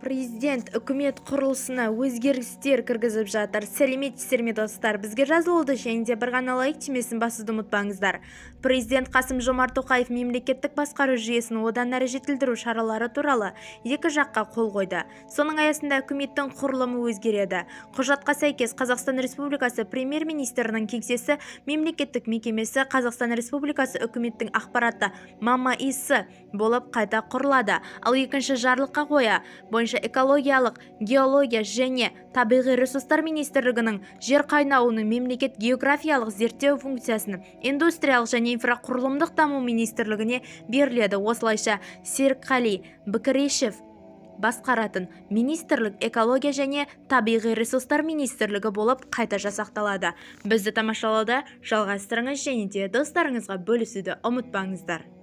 президент үкімет құрылысына өзгерістер кіргізіп жатыр сәлеметсіздер ме достар бізге жазылуды және де бір ғана лайк түймесін басуды ұмытпаңыздар президент қасым жомарт тоқаев мемлекеттік басқару жүйесін одан әрі жетілдіру шаралары туралы екі жаққа қол қойды соның аясында үкіметтің құрылымы өзгереді құжатқа сәйкес қазақстан республикасы премьер министрінің кеңсесі мемлекеттік мекемесі қазақстан республикасы үкіметтің ақпараты мамаис болып қайта құрылады ал екінші жарлыққа қоя бойынша экологиялық геология және табиғи ресурстар министрлігінің жер қайнауының мемлекет географиялық зерттеу функциясын индустриялық және инфрақұрылымдық даму министрлігіне беріледі осылайша серікқали бікірешев басқаратын министрлік экология және табиғи ресурстар министрлігі болып қайта жасақталады бізді тамашалауды жалғастырыңыз және де достарыңызға бөлісуді ұмытпаңыздар